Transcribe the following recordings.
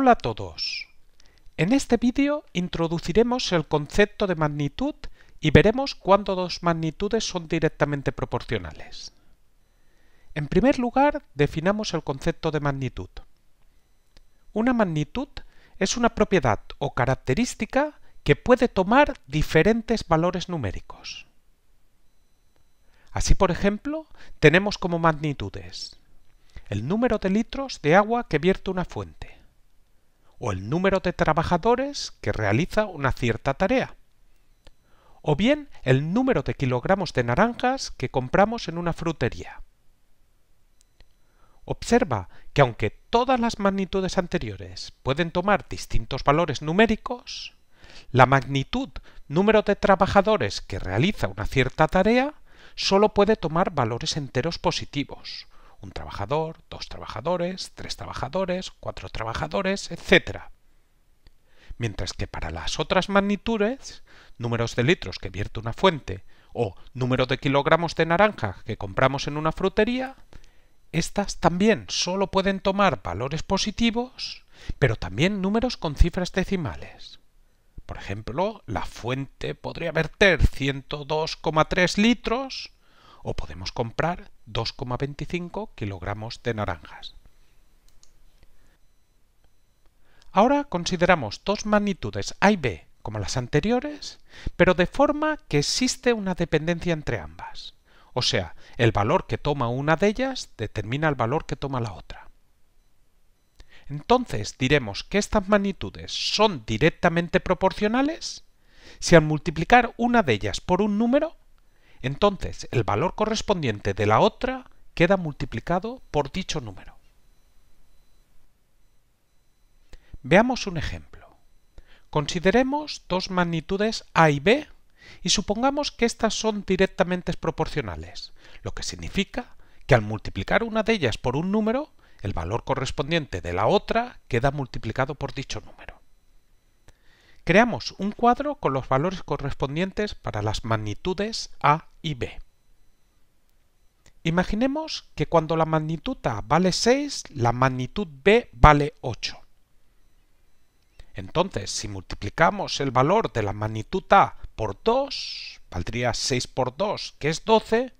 Hola a todos. En este vídeo introduciremos el concepto de magnitud y veremos cuándo dos magnitudes son directamente proporcionales. En primer lugar, definamos el concepto de magnitud. Una magnitud es una propiedad o característica que puede tomar diferentes valores numéricos. Así, por ejemplo, tenemos como magnitudes el número de litros de agua que vierte una fuente, o el número de trabajadores que realiza una cierta tarea, o bien el número de kilogramos de naranjas que compramos en una frutería. Observa que aunque todas las magnitudes anteriores pueden tomar distintos valores numéricos, la magnitud número de trabajadores que realiza una cierta tarea solo puede tomar valores enteros positivos, un trabajador, dos trabajadores, tres trabajadores, cuatro trabajadores, etc. Mientras que para las otras magnitudes, números de litros que vierte una fuente o número de kilogramos de naranja que compramos en una frutería, estas también solo pueden tomar valores positivos, pero también números con cifras decimales. Por ejemplo, la fuente podría verter 102,3 litros, o podemos comprar 2,25 kilogramos de naranjas. Ahora consideramos dos magnitudes A y B como las anteriores, pero de forma que existe una dependencia entre ambas. O sea, el valor que toma una de ellas determina el valor que toma la otra. Entonces diremos que estas magnitudes son directamente proporcionales si al multiplicar una de ellas por un número, entonces, el valor correspondiente de la otra queda multiplicado por dicho número. Veamos un ejemplo. Consideremos dos magnitudes A y B y supongamos que estas son directamente proporcionales, lo que significa que al multiplicar una de ellas por un número, el valor correspondiente de la otra queda multiplicado por dicho número. Creamos un cuadro con los valores correspondientes para las magnitudes A y B. Imaginemos que cuando la magnitud A vale 6, la magnitud B vale 8. Entonces, si multiplicamos el valor de la magnitud A por 2, valdría 6 por 2, que es 12,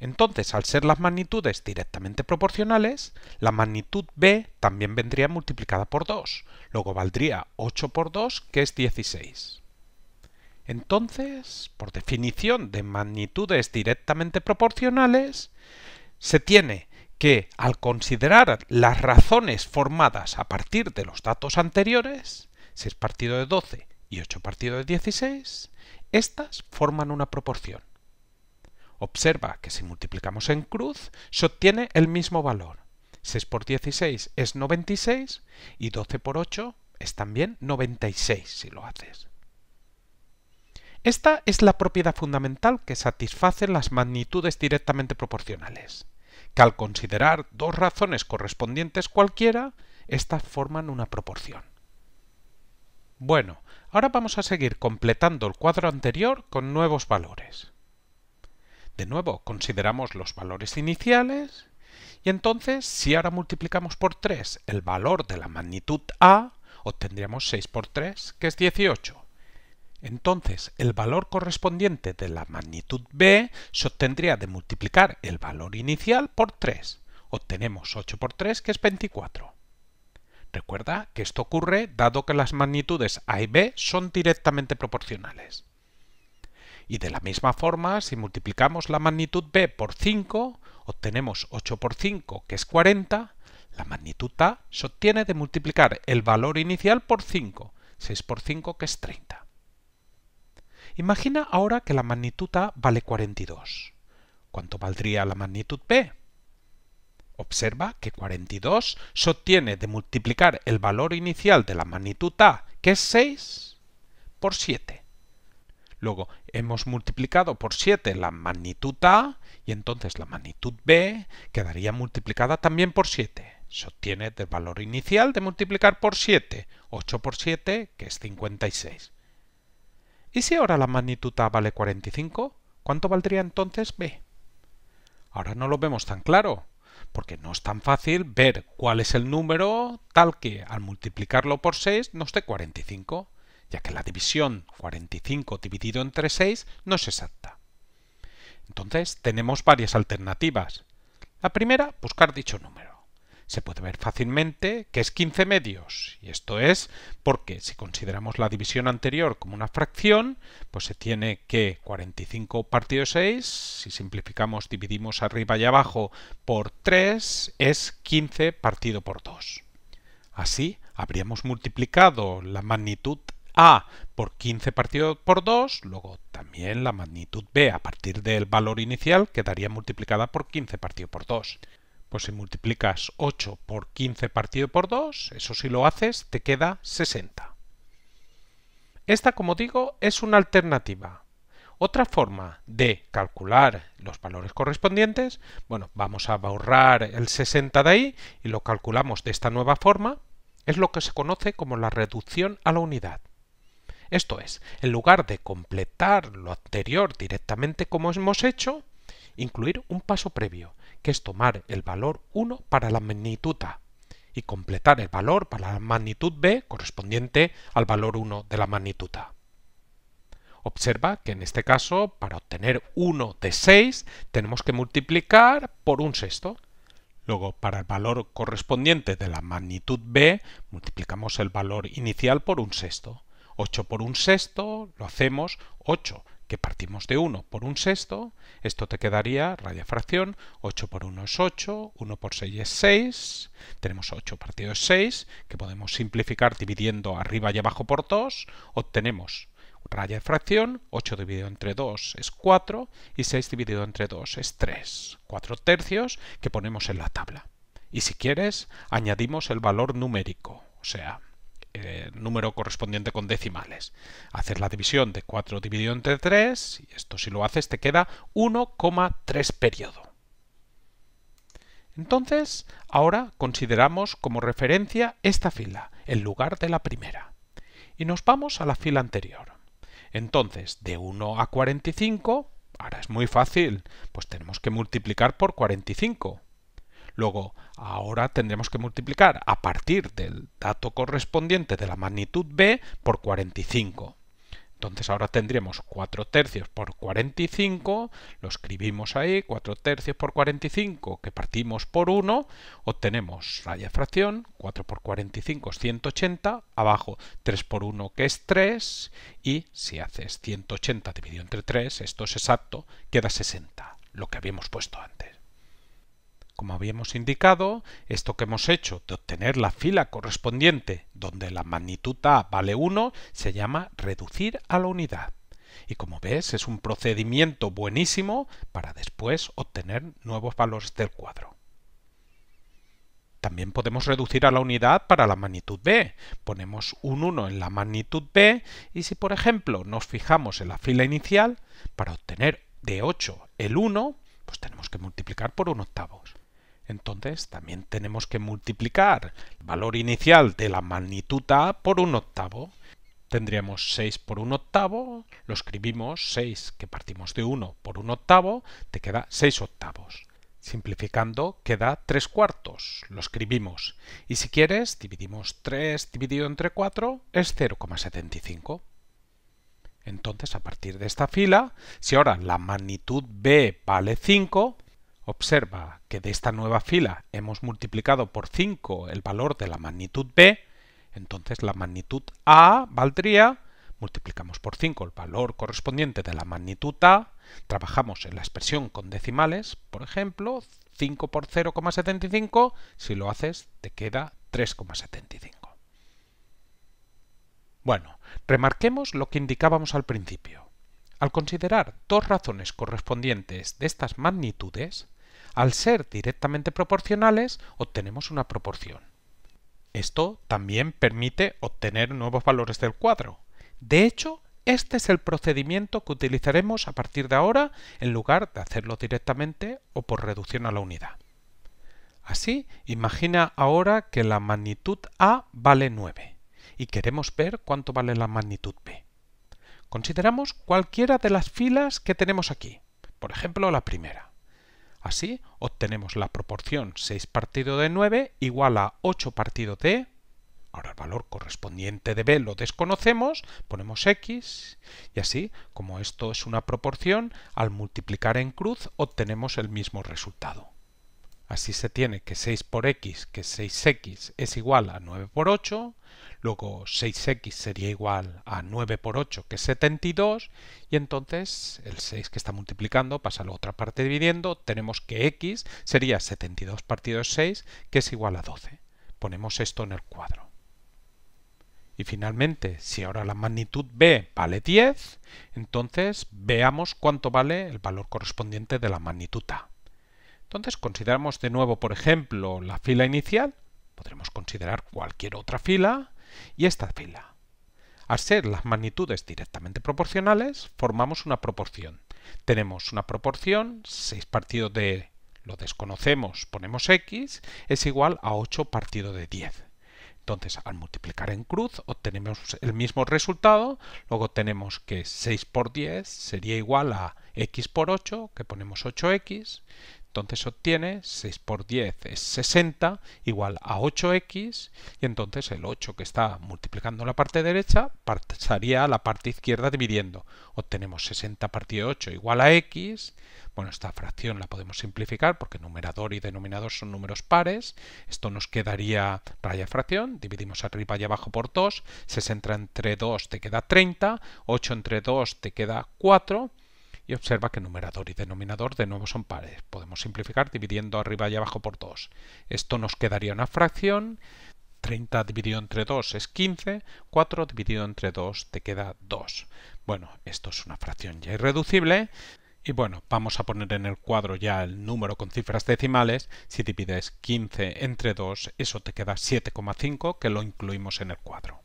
entonces, al ser las magnitudes directamente proporcionales, la magnitud B también vendría multiplicada por 2. Luego valdría 8 por 2, que es 16. Entonces, por definición de magnitudes directamente proporcionales, se tiene que, al considerar las razones formadas a partir de los datos anteriores, 6 partido de 12 y 8 partido de 16, estas forman una proporción. Observa que si multiplicamos en cruz, se obtiene el mismo valor. 6 por 16 es 96 y 12 por 8 es también 96 si lo haces. Esta es la propiedad fundamental que satisfacen las magnitudes directamente proporcionales, que al considerar dos razones correspondientes cualquiera, estas forman una proporción. Bueno, ahora vamos a seguir completando el cuadro anterior con nuevos valores. De nuevo, consideramos los valores iniciales y entonces, si ahora multiplicamos por 3 el valor de la magnitud A, obtendríamos 6 por 3, que es 18. Entonces, el valor correspondiente de la magnitud B se obtendría de multiplicar el valor inicial por 3. Obtenemos 8 por 3, que es 24. Recuerda que esto ocurre dado que las magnitudes A y B son directamente proporcionales. Y de la misma forma, si multiplicamos la magnitud B por 5, obtenemos 8 por 5, que es 40. La magnitud A se obtiene de multiplicar el valor inicial por 5, 6 por 5, que es 30. Imagina ahora que la magnitud A vale 42. ¿Cuánto valdría la magnitud B? Observa que 42 se obtiene de multiplicar el valor inicial de la magnitud A, que es 6, por 7. Luego hemos multiplicado por 7 la magnitud A y entonces la magnitud B quedaría multiplicada también por 7. Se obtiene del valor inicial de multiplicar por 7. 8 por 7, que es 56. ¿Y si ahora la magnitud A vale 45? ¿Cuánto valdría entonces B? Ahora no lo vemos tan claro, porque no es tan fácil ver cuál es el número tal que al multiplicarlo por 6 nos dé 45 ya que la división 45 dividido entre 6 no es exacta. Entonces tenemos varias alternativas. La primera, buscar dicho número. Se puede ver fácilmente que es 15 medios, y esto es porque si consideramos la división anterior como una fracción, pues se tiene que 45 partido 6, si simplificamos dividimos arriba y abajo por 3, es 15 partido por 2. Así habríamos multiplicado la magnitud a por 15 partido por 2, luego también la magnitud B a partir del valor inicial quedaría multiplicada por 15 partido por 2. Pues si multiplicas 8 por 15 partido por 2, eso si lo haces te queda 60. Esta, como digo, es una alternativa. Otra forma de calcular los valores correspondientes, bueno, vamos a borrar el 60 de ahí y lo calculamos de esta nueva forma, es lo que se conoce como la reducción a la unidad. Esto es, en lugar de completar lo anterior directamente como hemos hecho, incluir un paso previo, que es tomar el valor 1 para la magnitud A y completar el valor para la magnitud B correspondiente al valor 1 de la magnitud A. Observa que en este caso, para obtener 1 de 6, tenemos que multiplicar por un sexto. Luego, para el valor correspondiente de la magnitud B, multiplicamos el valor inicial por un sexto. 8 por un sexto lo hacemos 8, que partimos de 1 por un sexto, esto te quedaría raya fracción, 8 por 1 es 8, 1 por 6 es 6, tenemos 8 partido de 6, que podemos simplificar dividiendo arriba y abajo por 2, obtenemos raya de fracción, 8 dividido entre 2 es 4 y 6 dividido entre 2 es 3, 4 tercios que ponemos en la tabla. Y si quieres, añadimos el valor numérico, o sea, eh, número correspondiente con decimales. hacer la división de 4 dividido entre 3 y esto si lo haces te queda 1,3 periodo. Entonces, ahora consideramos como referencia esta fila, en lugar de la primera. Y nos vamos a la fila anterior. Entonces, de 1 a 45, ahora es muy fácil, pues tenemos que multiplicar por 45. Luego, ahora tendremos que multiplicar a partir del dato correspondiente de la magnitud B por 45. Entonces ahora tendríamos 4 tercios por 45, lo escribimos ahí, 4 tercios por 45 que partimos por 1, obtenemos raya de fracción, 4 por 45 es 180, abajo 3 por 1 que es 3 y si haces 180 dividido entre 3, esto es exacto, queda 60, lo que habíamos puesto antes. Como habíamos indicado, esto que hemos hecho de obtener la fila correspondiente donde la magnitud A vale 1 se llama reducir a la unidad. Y como ves, es un procedimiento buenísimo para después obtener nuevos valores del cuadro. También podemos reducir a la unidad para la magnitud B. Ponemos un 1 en la magnitud B y si por ejemplo nos fijamos en la fila inicial, para obtener de 8 el 1, pues tenemos que multiplicar por un octavos. Entonces también tenemos que multiplicar el valor inicial de la magnitud A por un octavo. Tendríamos 6 por un octavo, lo escribimos 6 que partimos de 1 por un octavo, te queda 6 octavos. Simplificando queda 3 cuartos, lo escribimos. Y si quieres, dividimos 3 dividido entre 4 es 0,75. Entonces, a partir de esta fila, si ahora la magnitud B vale 5, Observa que de esta nueva fila hemos multiplicado por 5 el valor de la magnitud B, entonces la magnitud A valdría, multiplicamos por 5 el valor correspondiente de la magnitud A, trabajamos en la expresión con decimales, por ejemplo, 5 por 0,75, si lo haces te queda 3,75. Bueno, remarquemos lo que indicábamos al principio. Al considerar dos razones correspondientes de estas magnitudes, al ser directamente proporcionales, obtenemos una proporción. Esto también permite obtener nuevos valores del cuadro. De hecho, este es el procedimiento que utilizaremos a partir de ahora en lugar de hacerlo directamente o por reducción a la unidad. Así, imagina ahora que la magnitud A vale 9 y queremos ver cuánto vale la magnitud B. Consideramos cualquiera de las filas que tenemos aquí, por ejemplo la primera. Así obtenemos la proporción 6 partido de 9 igual a 8 partido de... Ahora el valor correspondiente de b lo desconocemos, ponemos x y así, como esto es una proporción, al multiplicar en cruz obtenemos el mismo resultado. Así se tiene que 6 por x, que 6x es igual a 9 por 8, luego 6x sería igual a 9 por 8, que es 72, y entonces el 6 que está multiplicando pasa a la otra parte dividiendo, tenemos que x sería 72 partido de 6, que es igual a 12. Ponemos esto en el cuadro. Y finalmente, si ahora la magnitud b vale 10, entonces veamos cuánto vale el valor correspondiente de la magnitud a. Entonces consideramos de nuevo, por ejemplo, la fila inicial, podremos considerar cualquier otra fila y esta fila. Al ser las magnitudes directamente proporcionales, formamos una proporción. Tenemos una proporción, 6 partido de lo desconocemos, ponemos x, es igual a 8 partido de 10. Entonces, al multiplicar en cruz, obtenemos el mismo resultado. Luego tenemos que 6 por 10 sería igual a x por 8, que ponemos 8x entonces obtiene 6 por 10 es 60 igual a 8x y entonces el 8 que está multiplicando la parte derecha pasaría a la parte izquierda dividiendo. Obtenemos 60 partido 8 igual a x. Bueno, esta fracción la podemos simplificar porque numerador y denominador son números pares. Esto nos quedaría raya fracción. Dividimos arriba y abajo por 2. 60 entre 2 te queda 30. 8 entre 2 te queda 4 y observa que numerador y denominador de nuevo son pares. Podemos simplificar dividiendo arriba y abajo por 2. Esto nos quedaría una fracción. 30 dividido entre 2 es 15, 4 dividido entre 2 te queda 2. Bueno, esto es una fracción ya irreducible. Y bueno, vamos a poner en el cuadro ya el número con cifras decimales. Si divides 15 entre 2, eso te queda 7,5 que lo incluimos en el cuadro.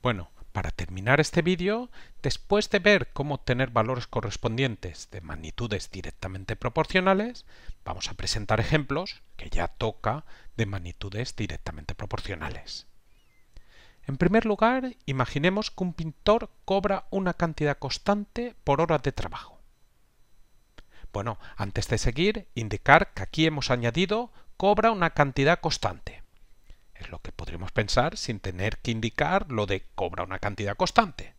Bueno, para terminar este vídeo, después de ver cómo obtener valores correspondientes de magnitudes directamente proporcionales, vamos a presentar ejemplos, que ya toca, de magnitudes directamente proporcionales. En primer lugar, imaginemos que un pintor cobra una cantidad constante por horas de trabajo. Bueno, antes de seguir, indicar que aquí hemos añadido cobra una cantidad constante. Es lo que podríamos pensar sin tener que indicar lo de cobra una cantidad constante.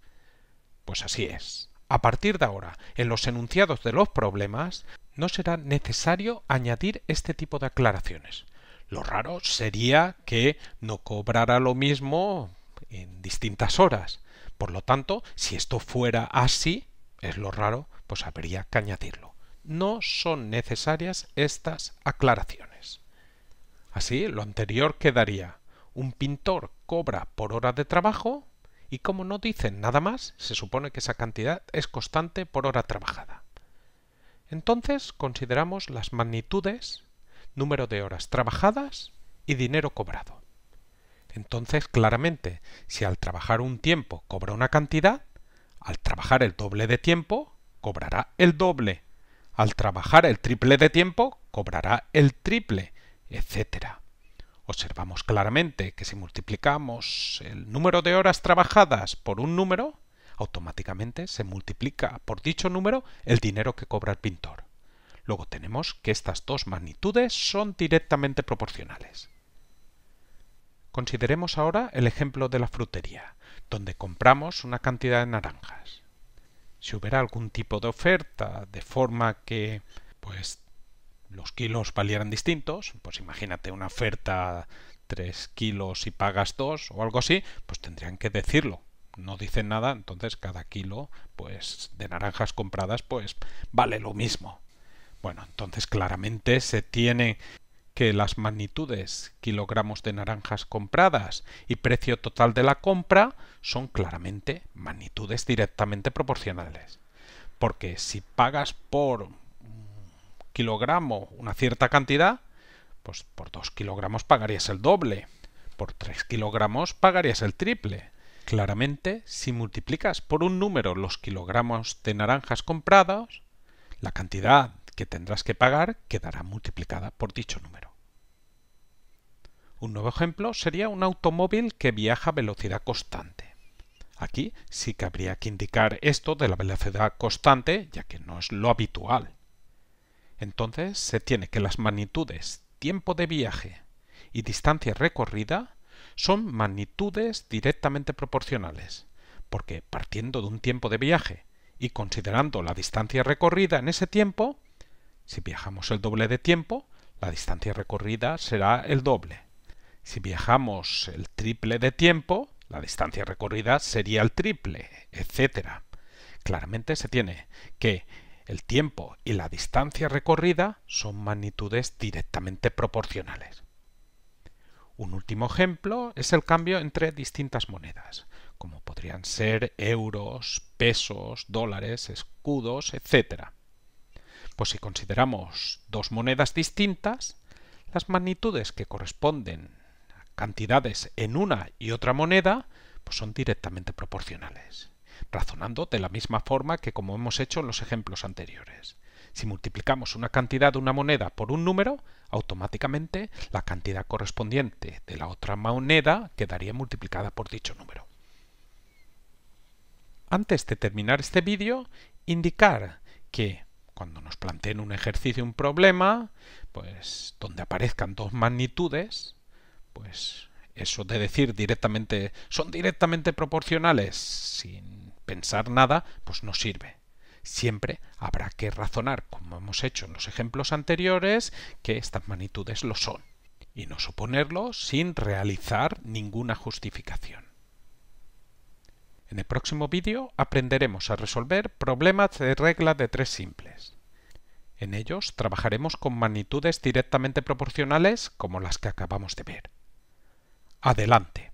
Pues así es. A partir de ahora, en los enunciados de los problemas, no será necesario añadir este tipo de aclaraciones. Lo raro sería que no cobrara lo mismo en distintas horas. Por lo tanto, si esto fuera así, es lo raro, pues habría que añadirlo. No son necesarias estas aclaraciones. Así, lo anterior quedaría. Un pintor cobra por hora de trabajo y como no dicen nada más, se supone que esa cantidad es constante por hora trabajada. Entonces consideramos las magnitudes, número de horas trabajadas y dinero cobrado. Entonces, claramente, si al trabajar un tiempo cobra una cantidad, al trabajar el doble de tiempo, cobrará el doble. Al trabajar el triple de tiempo, cobrará el triple etcétera. Observamos claramente que si multiplicamos el número de horas trabajadas por un número, automáticamente se multiplica por dicho número el dinero que cobra el pintor. Luego tenemos que estas dos magnitudes son directamente proporcionales. Consideremos ahora el ejemplo de la frutería, donde compramos una cantidad de naranjas. Si hubiera algún tipo de oferta de forma que pues los kilos valieran distintos, pues imagínate una oferta 3 kilos y pagas 2 o algo así, pues tendrían que decirlo. No dicen nada, entonces cada kilo pues, de naranjas compradas pues vale lo mismo. Bueno, entonces claramente se tiene que las magnitudes kilogramos de naranjas compradas y precio total de la compra son claramente magnitudes directamente proporcionales. Porque si pagas por kilogramo una cierta cantidad, pues por 2 kilogramos pagarías el doble, por 3 kilogramos pagarías el triple. Claramente, si multiplicas por un número los kilogramos de naranjas comprados, la cantidad que tendrás que pagar quedará multiplicada por dicho número. Un nuevo ejemplo sería un automóvil que viaja a velocidad constante. Aquí sí que habría que indicar esto de la velocidad constante, ya que no es lo habitual. Entonces se tiene que las magnitudes tiempo de viaje y distancia recorrida son magnitudes directamente proporcionales, porque partiendo de un tiempo de viaje y considerando la distancia recorrida en ese tiempo, si viajamos el doble de tiempo, la distancia recorrida será el doble. Si viajamos el triple de tiempo, la distancia recorrida sería el triple, etc. Claramente se tiene que el tiempo y la distancia recorrida son magnitudes directamente proporcionales. Un último ejemplo es el cambio entre distintas monedas, como podrían ser euros, pesos, dólares, escudos, etc. Pues si consideramos dos monedas distintas, las magnitudes que corresponden a cantidades en una y otra moneda pues son directamente proporcionales razonando de la misma forma que como hemos hecho en los ejemplos anteriores. Si multiplicamos una cantidad de una moneda por un número, automáticamente la cantidad correspondiente de la otra moneda quedaría multiplicada por dicho número. Antes de terminar este vídeo, indicar que cuando nos planteen un ejercicio, un problema, pues donde aparezcan dos magnitudes, pues eso de decir directamente son directamente proporcionales sin pensar nada, pues no sirve. Siempre habrá que razonar, como hemos hecho en los ejemplos anteriores, que estas magnitudes lo son, y no suponerlo sin realizar ninguna justificación. En el próximo vídeo aprenderemos a resolver problemas de regla de tres simples. En ellos trabajaremos con magnitudes directamente proporcionales como las que acabamos de ver. Adelante.